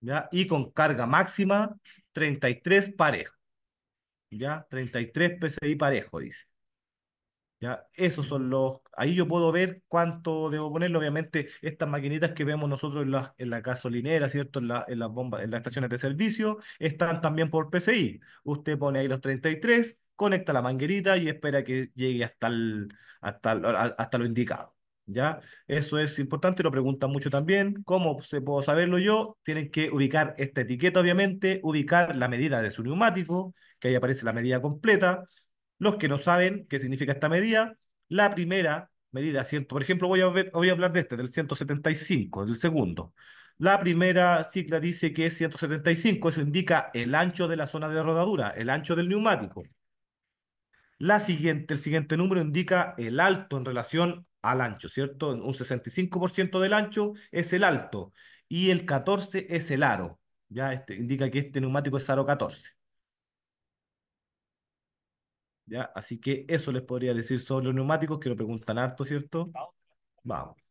¿Ya? Y con carga máxima 33 parejo. ¿Ya? 33 PCI parejo, dice. ¿Ya? Esos son los... Ahí yo puedo ver cuánto debo ponerlo. Obviamente, estas maquinitas que vemos nosotros en en la gasolinera, ¿cierto? En, la, en las bombas, en las estaciones de servicio, están también por PCI. Usted pone ahí los 33 conecta la manguerita y espera que llegue hasta, el, hasta, hasta lo indicado. ¿ya? Eso es importante, lo preguntan mucho también. ¿Cómo se puedo saberlo yo? Tienen que ubicar esta etiqueta, obviamente, ubicar la medida de su neumático, que ahí aparece la medida completa. Los que no saben qué significa esta medida, la primera medida, por ejemplo, voy a, ver, voy a hablar de este, del 175, del segundo. La primera cicla dice que es 175, eso indica el ancho de la zona de rodadura, el ancho del neumático. La siguiente, el siguiente número indica el alto en relación al ancho, ¿cierto? Un 65% del ancho es el alto y el 14 es el aro. Ya este, indica que este neumático es aro 14. ¿Ya? Así que eso les podría decir sobre los neumáticos que lo preguntan harto, ¿cierto? Vamos.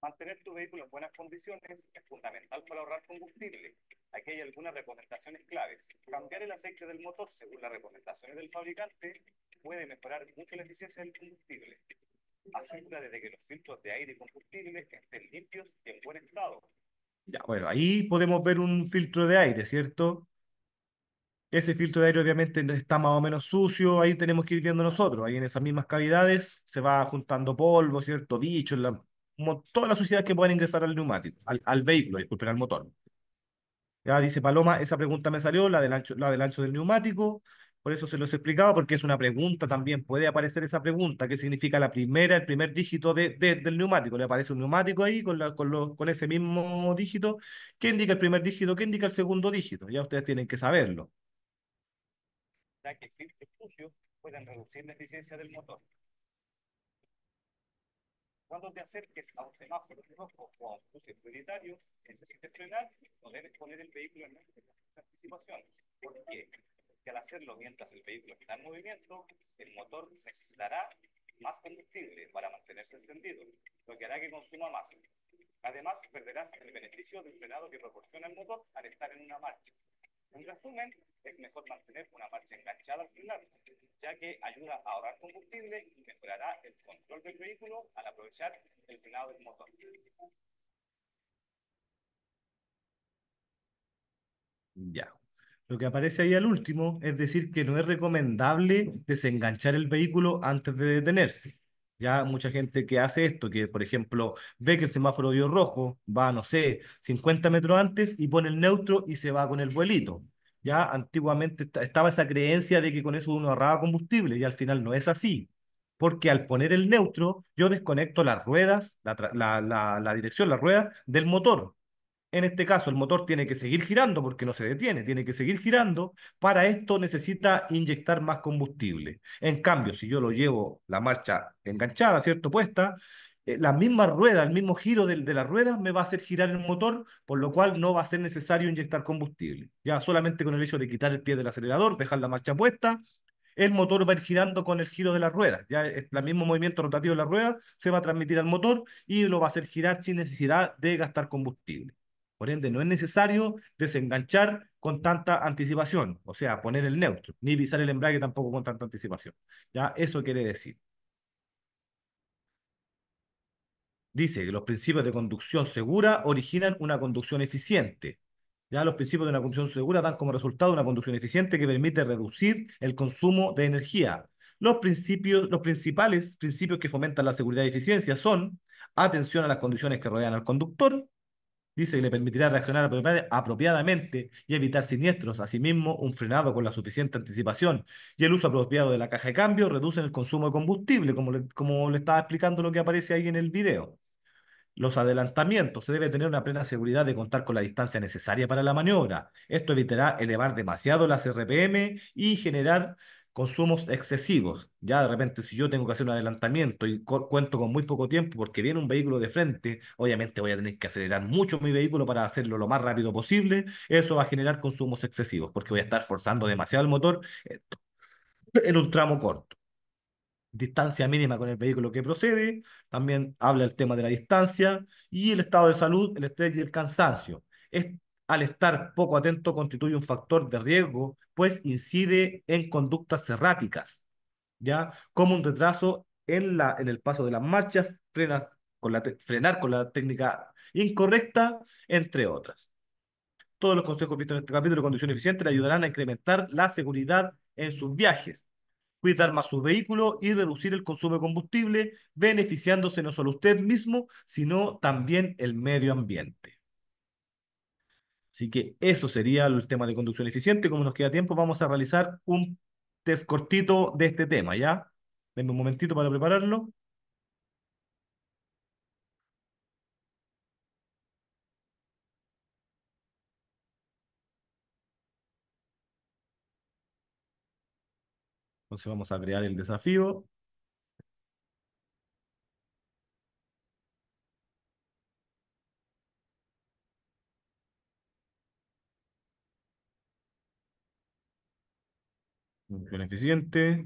Mantener tu vehículo en buenas condiciones es fundamental para ahorrar combustible. Aquí hay algunas recomendaciones claves. Cambiar el aceite del motor según las recomendaciones del fabricante puede mejorar mucho la eficiencia del combustible. Asegúrate de que los filtros de aire y combustible estén limpios y en buen estado. Ya, bueno, ahí podemos ver un filtro de aire, ¿cierto? Ese filtro de aire obviamente está más o menos sucio, ahí tenemos que ir viendo nosotros, ahí en esas mismas cavidades se va juntando polvo, ¿cierto? Bichos, la todas las suciedad que puedan ingresar al neumático, al, al vehículo, disculpen, al motor. Ya dice Paloma, esa pregunta me salió, la del, ancho, la del ancho del neumático, por eso se los explicaba, porque es una pregunta también, puede aparecer esa pregunta, ¿qué significa la primera, el primer dígito del neumático, le aparece un neumático ahí con, con, con ese mismo dígito, ¿qué indica el primer dígito? ¿Qué indica el segundo dígito? Ya ustedes tienen que saberlo. Ya que reducir la eficiencia del motor. Cuando te acerques a un semáforo rojo o a un cruce prioritario, necesites frenar, no debes poner el vehículo en anticipación. ¿Por qué? Porque al hacerlo mientras el vehículo está en movimiento, el motor necesitará más combustible para mantenerse encendido, lo que hará que consuma más. Además, perderás el beneficio del frenado que proporciona el motor al estar en una marcha. En resumen, es mejor mantener una marcha enganchada al frenar, ya que ayuda a ahorrar combustible y mejorará el control del vehículo al aprovechar el frenado del motor. Ya. Lo que aparece ahí al último es decir que no es recomendable desenganchar el vehículo antes de detenerse. Ya mucha gente que hace esto, que por ejemplo ve que el semáforo dio rojo, va, no sé, 50 metros antes y pone el neutro y se va con el vuelito. Ya antiguamente estaba esa creencia de que con eso uno ahorraba combustible y al final no es así, porque al poner el neutro yo desconecto las ruedas, la, la, la dirección, las ruedas del motor. En este caso el motor tiene que seguir girando porque no se detiene, tiene que seguir girando. Para esto necesita inyectar más combustible. En cambio, si yo lo llevo la marcha enganchada, ¿cierto? Puesta, eh, la misma rueda, el mismo giro de, de las ruedas me va a hacer girar el motor, por lo cual no va a ser necesario inyectar combustible. Ya solamente con el hecho de quitar el pie del acelerador, dejar la marcha puesta, el motor va a ir girando con el giro de las ruedas. Ya el mismo movimiento rotativo de la rueda se va a transmitir al motor y lo va a hacer girar sin necesidad de gastar combustible. Por ende, no es necesario desenganchar con tanta anticipación, o sea, poner el neutro, ni pisar el embrague tampoco con tanta anticipación. Ya eso quiere decir. dice que los principios de conducción segura originan una conducción eficiente. Ya los principios de una conducción segura dan como resultado una conducción eficiente que permite reducir el consumo de energía. Los, principios, los principales principios que fomentan la seguridad y eficiencia son atención a las condiciones que rodean al conductor, dice que le permitirá reaccionar apropiadamente y evitar siniestros. Asimismo, un frenado con la suficiente anticipación y el uso apropiado de la caja de cambio reducen el consumo de combustible, como le, como le estaba explicando lo que aparece ahí en el video los adelantamientos. Se debe tener una plena seguridad de contar con la distancia necesaria para la maniobra. Esto evitará elevar demasiado las RPM y generar consumos excesivos. Ya de repente, si yo tengo que hacer un adelantamiento y cuento con muy poco tiempo porque viene un vehículo de frente, obviamente voy a tener que acelerar mucho mi vehículo para hacerlo lo más rápido posible. Eso va a generar consumos excesivos porque voy a estar forzando demasiado el motor eh, en un tramo corto distancia mínima con el vehículo que procede, también habla el tema de la distancia y el estado de salud, el estrés y el cansancio. Es, al estar poco atento constituye un factor de riesgo, pues incide en conductas erráticas, ¿ya? Como un retraso en, la, en el paso de las marchas, con la frenar con la técnica incorrecta, entre otras. Todos los consejos vistos en este capítulo de condición eficiente le ayudarán a incrementar la seguridad en sus viajes cuidar más su vehículo y reducir el consumo de combustible, beneficiándose no solo usted mismo, sino también el medio ambiente. Así que eso sería el tema de conducción eficiente. Como nos queda tiempo, vamos a realizar un test cortito de este tema, ¿ya? Denme un momentito para prepararlo. vamos a crear el desafío. Función eficiente.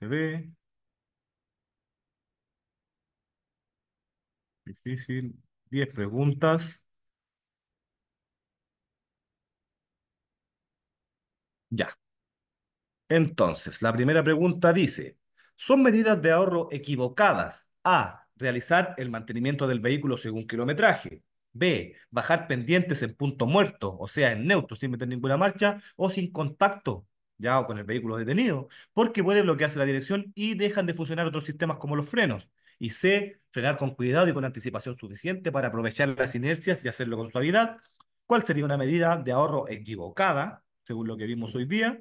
ve Difícil. 10 preguntas. Ya. Entonces, la primera pregunta dice, ¿son medidas de ahorro equivocadas? A, realizar el mantenimiento del vehículo según kilometraje. B, bajar pendientes en punto muerto, o sea, en neutro, sin meter ninguna marcha, o sin contacto, ya o con el vehículo detenido, porque puede bloquearse la dirección y dejan de funcionar otros sistemas como los frenos. Y C, frenar con cuidado y con anticipación suficiente para aprovechar las inercias y hacerlo con suavidad. ¿Cuál sería una medida de ahorro equivocada, según lo que vimos hoy día?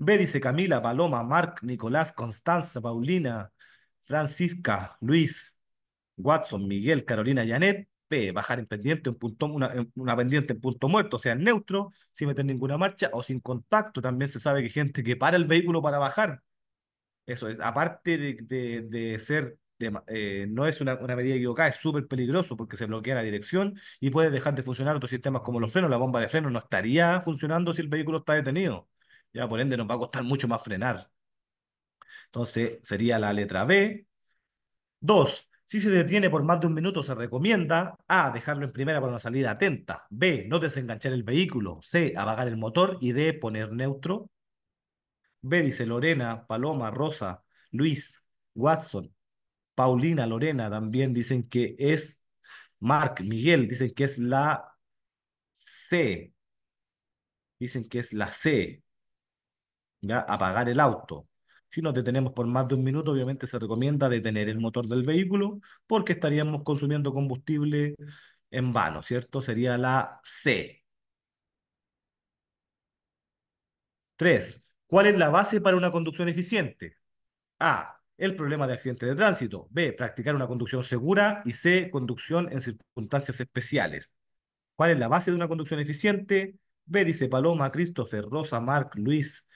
B dice Camila, Paloma, Marc, Nicolás, Constanza, Paulina, Francisca, Luis, Watson, Miguel, Carolina, Janet. B, bajar en pendiente, un punto, una, pendiente en punto muerto, o sea, en neutro, sin meter ninguna marcha o sin contacto. También se sabe que hay gente que para el vehículo para bajar. Eso es, aparte de, ser, eh, no es una, una, medida equivocada, es súper peligroso porque se bloquea la dirección y puede dejar de funcionar otros sistemas como los frenos. La bomba de freno no estaría funcionando si el vehículo está detenido ya por ende nos va a costar mucho más frenar. Entonces sería la letra B. dos Si se detiene por más de un minuto, se recomienda A. Dejarlo en primera para una salida atenta. B. No desenganchar el vehículo. C. Apagar el motor. Y D. Poner neutro. B. Dice Lorena, Paloma, Rosa, Luis, Watson, Paulina, Lorena también dicen que es Marc, Miguel, dicen que es la C. Dicen que es la C. ¿ya? apagar el auto. Si nos detenemos por más de un minuto, obviamente se recomienda detener el motor del vehículo porque estaríamos consumiendo combustible en vano, ¿cierto? Sería la C. Tres, ¿Cuál es la base para una conducción eficiente? A. El problema de accidente de tránsito. B. Practicar una conducción segura. Y C. Conducción en circunstancias especiales. ¿Cuál es la base de una conducción eficiente? B. Dice Paloma, Christopher, Rosa, Mark, Luis,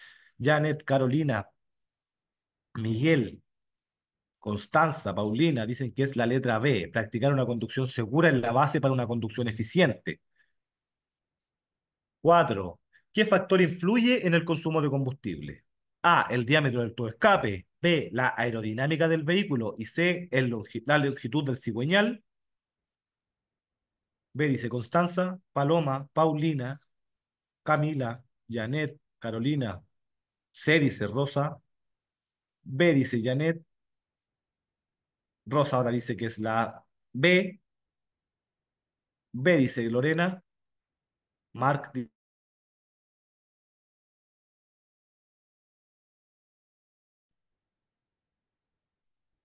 Janet, Carolina, Miguel, Constanza, Paulina, dicen que es la letra B, practicar una conducción segura es la base para una conducción eficiente. Cuatro, ¿Qué factor influye en el consumo de combustible? A. El diámetro del tubo escape. B. La aerodinámica del vehículo. Y C. la longitud del cigüeñal. B. Dice Constanza, Paloma, Paulina, Camila, Janet, Carolina, C dice Rosa, B dice Janet, Rosa ahora dice que es la B, B dice Lorena, Mark dice...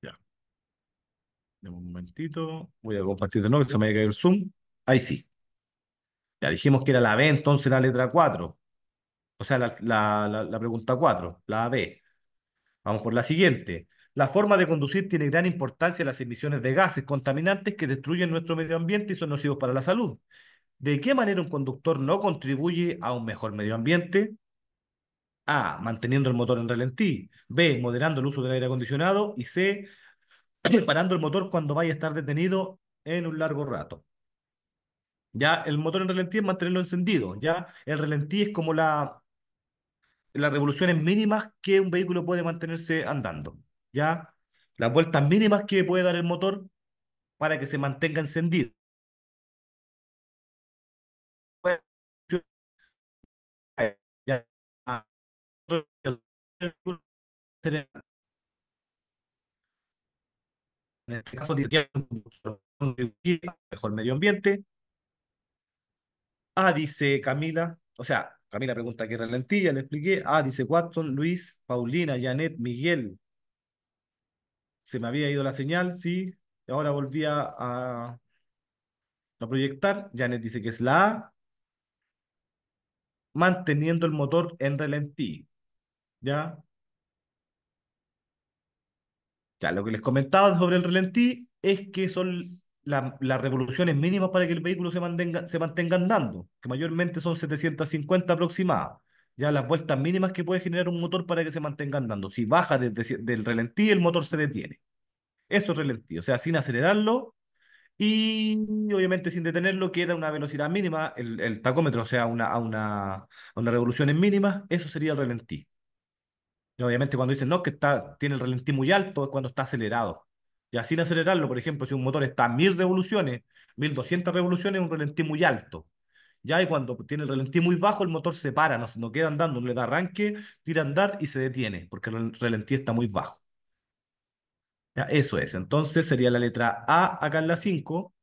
Ya. De un momentito, voy a compartir de nuevo, que se me ha caído el Zoom. Ahí sí. Ya dijimos que era la B, entonces la letra 4 o sea, la, pregunta 4, la B. Vamos por la siguiente. La forma de conducir tiene gran importancia en las emisiones de gases contaminantes que destruyen nuestro medio ambiente y son nocivos para la salud. ¿De qué manera un conductor no contribuye a un mejor medio ambiente? A. Manteniendo el motor en ralentí. B. Moderando el uso del aire acondicionado. Y C. Parando el motor cuando vaya a estar detenido en un largo rato. Ya, el motor en ralentí es mantenerlo encendido. Ya, el ralentí es como la, las revoluciones mínimas que un vehículo puede mantenerse andando, ¿ya? Las vueltas mínimas que puede dar el motor para que se mantenga encendido. En este caso, mejor medio ambiente. Ah, dice Camila, o sea, Camila pregunta qué ralentía, le expliqué. Ah, dice Watson, Luis, Paulina, Janet, Miguel. Se me había ido la señal, sí. Ahora volví a, a, proyectar. Janet dice que es la A. Manteniendo el motor en ralentí. ¿Ya? Ya, lo que les comentaba sobre el ralentí es que son la, revoluciones mínimas para que el vehículo se mantenga, se andando, que mayormente son 750 aproximadas ya las vueltas mínimas que puede generar un motor para que se mantenga andando. Si baja desde del relentí, el motor se detiene. Eso es relentí, o sea, sin acelerarlo y obviamente sin detenerlo queda una velocidad mínima, el, tacómetro, o sea, una, a una, una revolución mínima, eso sería el relentí. Y obviamente cuando dicen, no, que está, tiene el relentí muy alto, es cuando está acelerado. Ya sin acelerarlo, por ejemplo, si un motor está a 1000 revoluciones, 1200 revoluciones, un ralentí muy alto. Ya, y cuando tiene el relentí muy bajo, el motor se para, no, no queda andando, no le da arranque, tira a andar y se detiene, porque el ralentí está muy bajo. Ya, eso es. Entonces sería la letra A acá en la 5.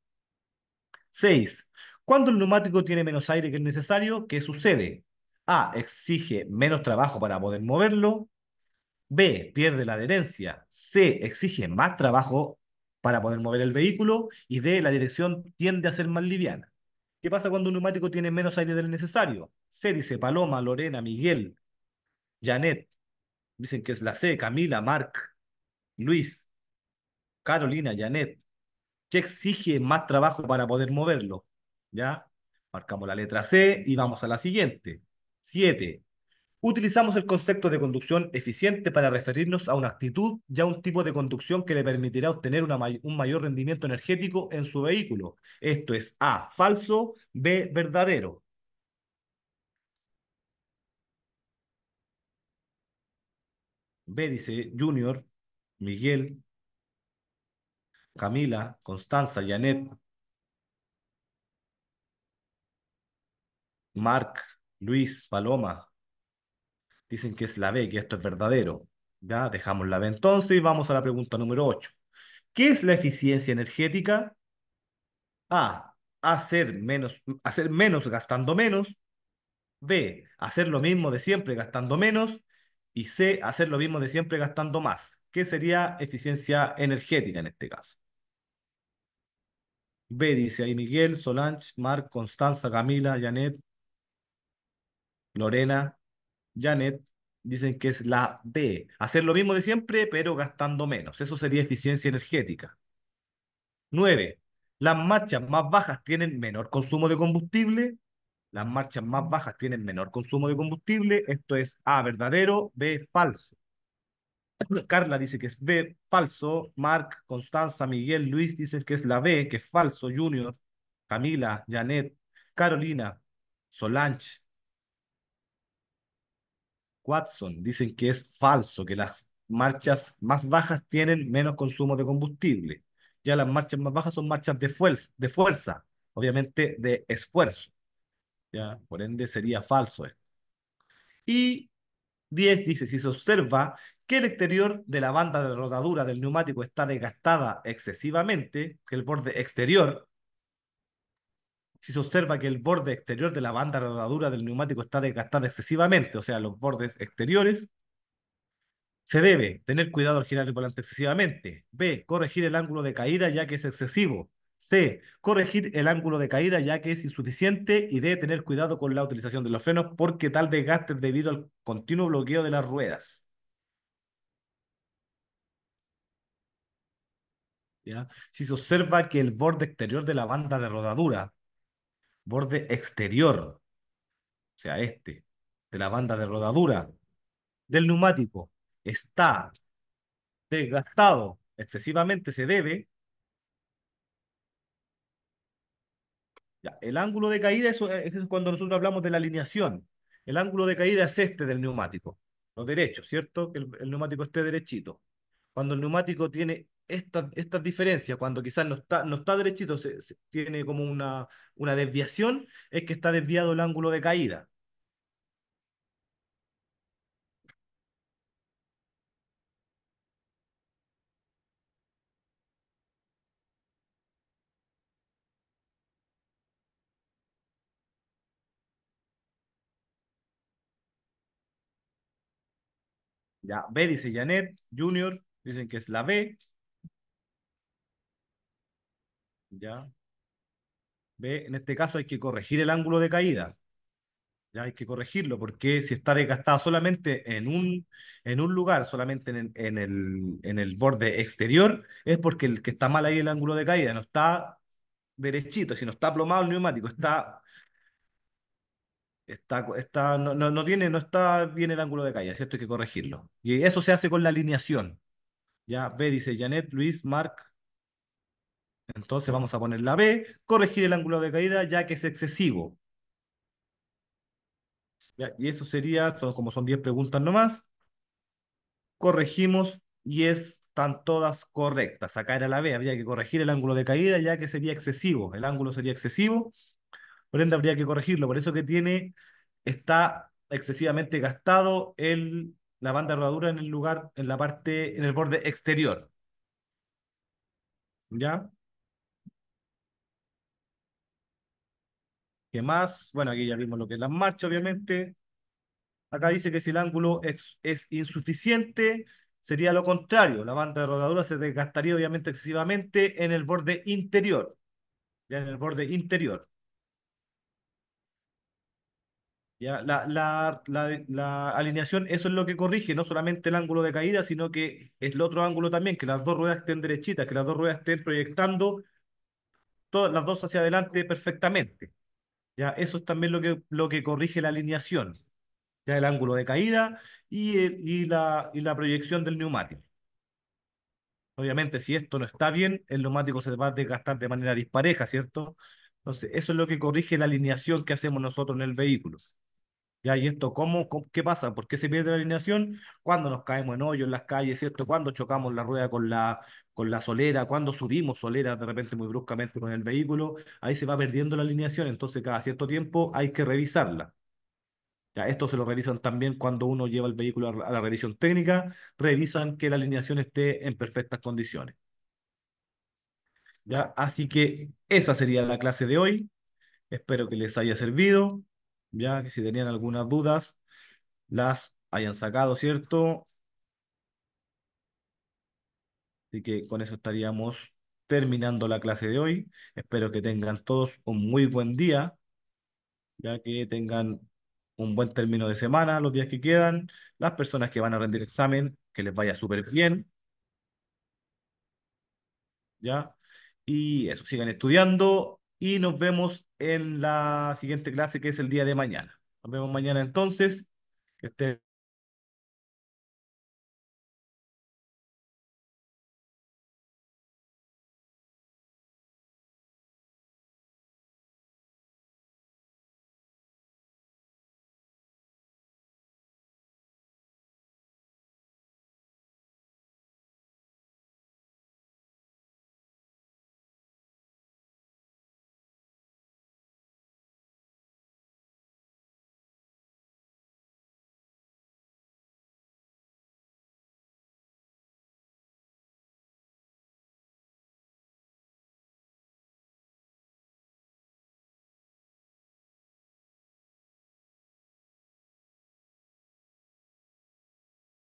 6. Cuando el neumático tiene menos aire que es necesario, ¿qué sucede? A. Exige menos trabajo para poder moverlo. B, pierde la adherencia. C, exige más trabajo para poder mover el vehículo. Y D, la dirección tiende a ser más liviana. ¿Qué pasa cuando un neumático tiene menos aire del necesario? C, dice Paloma, Lorena, Miguel, Janet. Dicen que es la C, Camila, Marc, Luis, Carolina, Janet. ¿Qué exige más trabajo para poder moverlo? ¿Ya? Marcamos la letra C y vamos a la siguiente. Siete. Utilizamos el concepto de conducción eficiente para referirnos a una actitud y a un tipo de conducción que le permitirá obtener un mayor rendimiento energético en su vehículo. Esto es A, falso, B, verdadero. B dice Junior, Miguel, Camila, Constanza, Janet, Mark, Luis, Paloma, dicen que es la B, que esto es verdadero. Ya dejamos la B entonces y vamos a la pregunta número 8. ¿Qué es la eficiencia energética? A. Hacer menos, hacer menos gastando menos. B. Hacer lo mismo de siempre gastando menos. Y C. Hacer lo mismo de siempre gastando más. ¿Qué sería eficiencia energética en este caso? B dice ahí Miguel, Solange, Marc, Constanza, Camila, Janet, Lorena, Janet, dicen que es la D, hacer lo mismo de siempre, pero gastando menos. Eso sería eficiencia energética. Nueve. Las marchas más bajas tienen menor consumo de combustible. Las marchas más bajas tienen menor consumo de combustible. Esto es A, verdadero, B, falso. Carla dice que es B, falso. Mark, Constanza, Miguel, Luis dicen que es la B, que es falso. Junior, Camila, Janet, Carolina, Solange, Watson, dicen que es falso, que las marchas más bajas tienen menos consumo de combustible. Ya las marchas más bajas son marchas de, fuerza, de fuerza obviamente de esfuerzo. ¿ya? Por ende, sería falso esto. Y 10 dice, si se observa que el exterior de la banda de rodadura del neumático está desgastada excesivamente, que el borde exterior si se observa que el borde exterior de la banda rodadura del neumático está desgastado excesivamente, o sea, los bordes exteriores, se debe tener cuidado al girar el volante excesivamente. B. Corregir el ángulo de caída ya que es excesivo. C. Corregir el ángulo de caída ya que es insuficiente. Y D. Tener cuidado con la utilización de los frenos porque tal desgaste es debido al continuo bloqueo de las ruedas. Si se observa que el borde exterior de la banda de rodadura borde exterior, o sea, este, de la banda de rodadura del neumático está desgastado excesivamente, se debe. el ángulo de caída, eso es cuando nosotros hablamos de la alineación. El ángulo de caída es este del neumático, lo derecho, ¿cierto? Que el neumático esté derechito. Cuando el neumático tiene estas diferencias, cuando quizás no está, no está derechito, tiene como una, una desviación, es que está desviado el ángulo de caída. Ya, B dice Janet, Junior, dicen que es la B, ¿ya? ¿Ve? En este caso hay que corregir el ángulo de caída. ¿ya? Hay que corregirlo porque si está desgastada solamente en un, en un lugar, solamente en, el, borde exterior, es porque el que está mal ahí el ángulo de caída no está derechito, si no está plomado el neumático, está... Está, está, no, tiene, no está bien el ángulo de caída, ¿cierto? Hay que corregirlo. Y eso se hace con la alineación. Ya, ve dice Janet, Luis, Marc, entonces vamos a poner la B, corregir el ángulo de caída ya que es excesivo. y eso sería, son, como son 10 preguntas nomás, corregimos y están todas correctas. Acá era la B, habría que corregir el ángulo de caída ya que sería excesivo. El ángulo sería excesivo, por ende habría que corregirlo. Por eso que tiene, está excesivamente gastado el, la banda de rodadura en el lugar, en la parte, en el borde exterior. ¿Ya? ¿Qué más? Bueno, aquí ya vimos lo que es la marcha, obviamente. Acá dice que si el ángulo es, insuficiente, sería lo contrario. La banda de rodadura se desgastaría obviamente excesivamente en el borde interior. Ya en el borde interior. Ya, la, la, alineación, eso es lo que corrige, no solamente el ángulo de caída, sino que es el otro ángulo también, que las dos ruedas estén derechitas, que las dos ruedas estén proyectando todas las dos hacia adelante perfectamente. Eso es también lo que, lo que corrige la alineación, ¿ya? El ángulo de caída y, eh, y, la, y la proyección del neumático. Obviamente, si esto no está bien, el neumático se va a desgastar de manera dispareja, ¿cierto? Entonces, eso es lo que corrige la alineación que hacemos nosotros en el vehículo. ¿Ya? ¿Y esto cómo, qué pasa? ¿Por qué se pierde la alineación? Cuando nos caemos en hoyo en las calles, ¿cierto? Cuando chocamos la rueda con la, con la solera, cuando subimos solera de repente muy bruscamente con el vehículo, ahí se va perdiendo la alineación, entonces cada cierto tiempo hay que revisarla. Ya, esto se lo revisan también cuando uno lleva el vehículo a la revisión técnica, revisan que la alineación esté en perfectas condiciones. ¿Ya? Así que esa sería la clase de hoy. Espero que les haya servido ya que si tenían algunas dudas, las hayan sacado, ¿cierto? Así que con eso estaríamos terminando la clase de hoy. Espero que tengan todos un muy buen día, ya que tengan un buen término de semana, los días que quedan, las personas que van a rendir examen, que les vaya súper bien. ¿Ya? Y eso, sigan estudiando y nos vemos en la siguiente clase que es el día de mañana. Nos vemos mañana entonces.